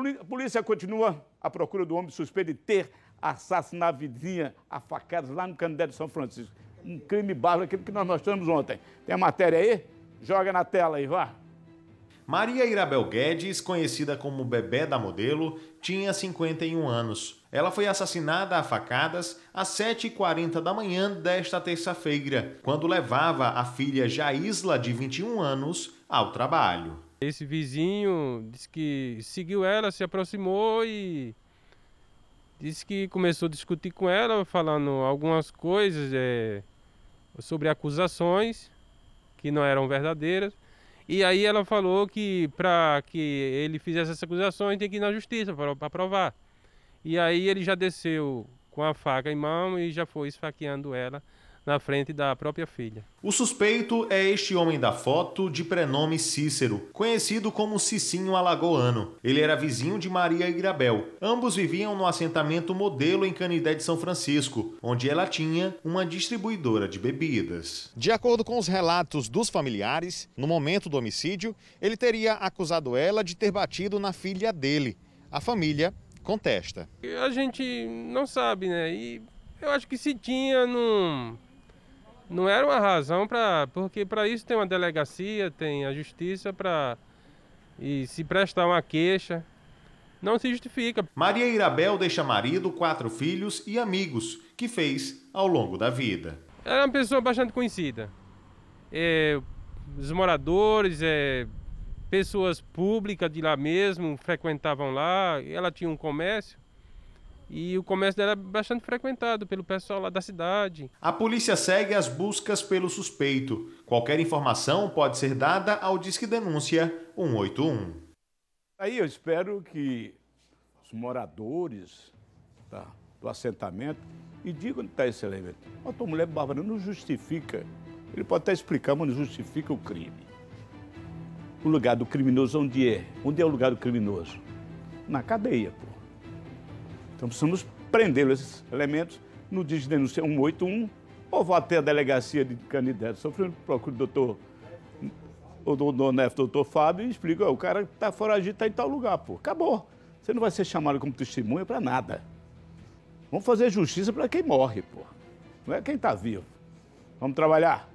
A polícia continua à procura do homem suspeito de ter assassinado a vizinha a facadas lá no Canindé de São Francisco. Um crime bárbaro, aquilo que nós mostramos ontem. Tem a matéria aí? Joga na tela aí, vá. Maria Irabel Guedes, conhecida como Bebé da Modelo, tinha 51 anos. Ela foi assassinada a facadas às 7h40 da manhã desta terça-feira, quando levava a filha Jaisla, de 21 anos, ao trabalho. Esse vizinho disse que seguiu ela, se aproximou e disse que começou a discutir com ela, falando algumas coisas é, sobre acusações que não eram verdadeiras. E aí ela falou que para que ele fizesse essas acusações tem que ir na justiça para provar. E aí ele já desceu com a faca em mão e já foi esfaqueando ela na frente da própria filha. O suspeito é este homem da foto de prenome Cícero, conhecido como Cicinho Alagoano. Ele era vizinho de Maria Grabel. Ambos viviam no assentamento modelo em Canidé de São Francisco, onde ela tinha uma distribuidora de bebidas. De acordo com os relatos dos familiares, no momento do homicídio, ele teria acusado ela de ter batido na filha dele. A família contesta. A gente não sabe, né? E eu acho que se tinha, não. Num não era uma razão para. Porque para isso tem uma delegacia, tem a justiça para. E se prestar uma queixa, não se justifica. Maria Irabel deixa marido, quatro filhos e amigos, que fez ao longo da vida. Ela é uma pessoa bastante conhecida. É, os moradores, é, pessoas públicas de lá mesmo frequentavam lá, ela tinha um comércio e o comércio era é bastante frequentado pelo pessoal lá da cidade. A polícia segue as buscas pelo suspeito. Qualquer informação pode ser dada ao Disque Denúncia 181. Aí eu espero que os moradores tá, do assentamento e digam onde está esse elemento. A tua mulher Bárbara não justifica. Ele pode até explicar, mas não justifica o crime. O lugar do criminoso onde é? Onde é o lugar do criminoso? Na cadeia, pô. Então precisamos prender esses elementos, no disco de denúncia 181, ou até a delegacia de candidato sofrendo, procurador o doutor, o doutor Nef, doutor Fábio, e explica, o cara está foragido, está em tal lugar, pô. Acabou. Você não vai ser chamado como testemunha para nada. Vamos fazer justiça para quem morre, pô. Não é quem está vivo. Vamos trabalhar.